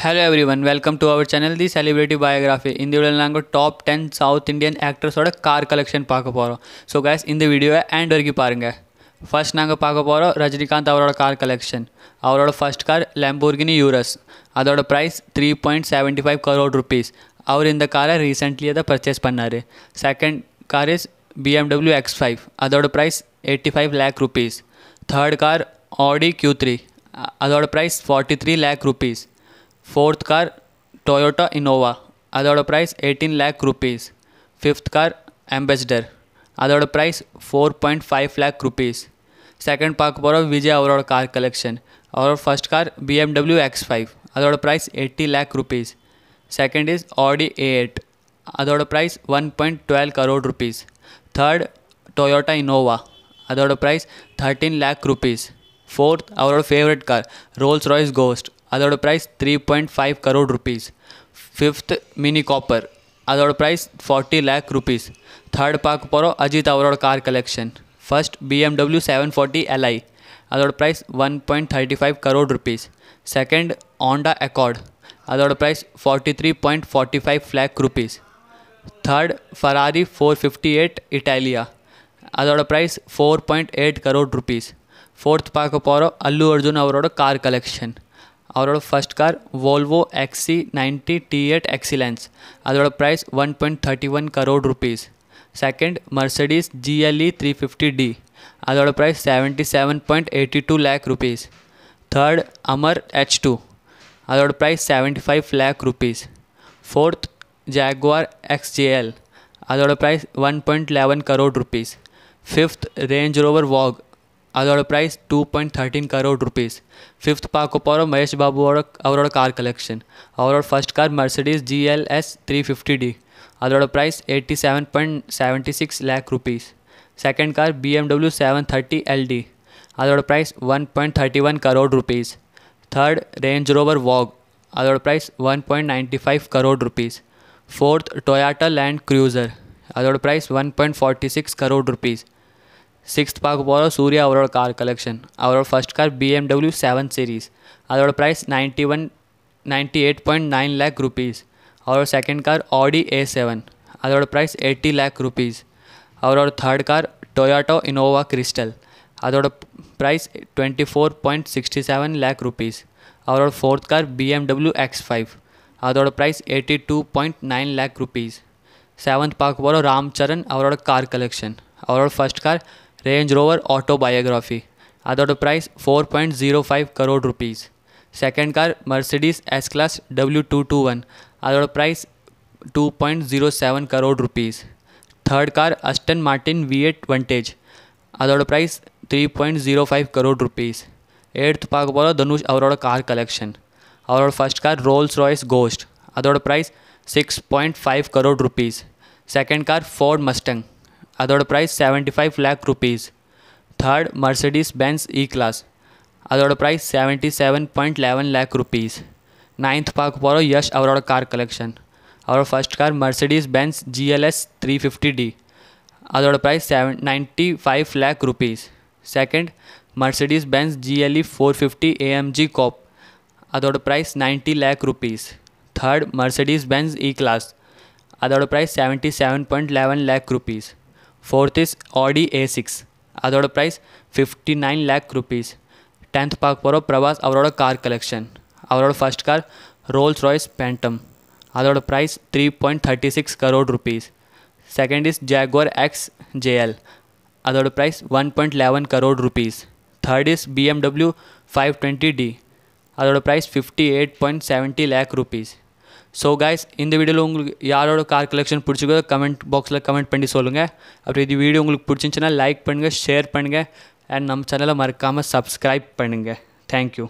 Hello everyone welcome to our channel the celebrity biography in दिवन top ten south Indian आक्टर्सोड car collection पाकपो so guys in video एंड वर्की पांग first ना पाकपो Rajinikanth car collection first car Lamborghini Urus अोड price three point seventy five crore rupee और कार रीसेंटली पर्चे पड़ा second car is B BMW X five price eighty five lakh rupee third car Audi Q three अोड price forty three lack rupee fourth car Toyota Innova अदोड price eighteen lakh rupee fifth car Ambassador अदोड price four point five lakh rupee second पाकपो विजय और car collection और first car BMW X five अदोड price eighty lakh rupee second is Audi A eight अदोड price one point twelve crore rupees third Toyota Innova अदोड price thirteen lakh rupees fourth அவரோட favourite car Rolls Royce Ghost அதோட price three point five crore rupees fifth Mini Cooper அதோட price forty lakh rupees third பார்க்க போகிறோம் அஜித் அவரோட car collection first BMW seven forty LI அதோட price one point thirty five crore rupees second Honda Accord அதோட price forty three point forty five lakh rupees third Ferrari 458 Italia அதோட price four point eight crore rupees fourth पाक Allu Arjun car collection और first car Volvo XC ninety T eight Excellence अदोड़ price one point thirty one crore rupee second Mercedes G L three fifty D अदोड़ price seventy seven point eighty two lakh rupee third Hummer H two अदोड price seventy five lakh rupee fourth Jaguar X J L अदोड़ price one point eleven crore rupee fifth Range Rover Vogue அதோட price two point thirteen crore rupees fifth पार्क ओपोरो महेश बाबू और அவரோட car collection அவரோட first car Mercedes GLS three fifty D அதோட price eighty seven point seventy six lakh rupees second car B M W seven thirty L D அதோட price one point thirty one crore rupees third Range Rover Vogue அதோட price one point ninety five crore rupees fourth Toyota Land Cruiser அதோட price one point forty six crore rupees six पाक Surya Surya car collection first car B M W seven series overall price one ninety eight point nine lakh rupee और second car Audi A seven overall price eighty lakh और third car Toyota Innova crystal அதோட price twenty four point sixty seven lakh rupees அவரோட fourth car BMW X five அதோட price eighty two point nine lakh rupees seventh பார்க்க போகிறோம் ராம் சரண் அவரோட car collection அவரோட first car Range Rover autobiography at the price 4.05 crore rupees. Second car Mercedes S Class W221 at the price 2.07 crore rupees. Third car Aston Martin V8 Vantage at the price 3.05 crore rupees. Eighth pack bolo Dhanush our car collection. Our first car Rolls Royce Ghost at the price 6.5 crore rupees. Second car Ford Mustang अदौड़ price seventy five lakh rupees third Mercedes Benz E class अदौड़ price seventy seven point eleven lakh rupees ninth पार्क पोलो यश अवरौड़ car collection और first car Mercedes Benz G L S three fifty D अदौड़ price seven ninety five lakh rupees second Mercedes Benz G L E four fifty A M G coupe अदौड़ price ninety lakh rupees third Mercedes Benz E class अदौड़ price seventy seven point eleven lakh rupees fourth is Audi A six अदोड price fifty nine lakh rupee tenth पाकपो Prabhas car collection first car Rolls Royce Phantom अदोड price three point thirty six crore rupee second is Jaguar X JL अदोड price one point eleven crore rupee third is B MW five twenty D अदोड price fifty eight point seventy lakh rupee so guys இந்த வீடியோவில் உங்களுக்கு யாரோட car collection பிடிச்சிக்கோ comment பாக்ஸில் comment பண்ணி சொல்லுங்கள் அப்புறம் இது வீடியோ உங்களுக்கு பிடிச்சிச்சின்னா லைக் பண்ணுங்கள் ஷேர் பண்ணுங்கள் அண்ட் நம்ம சேனலை மறக்காமல் சப்ஸ்கிரைப் பண்ணுங்கள் தேங்க்யூ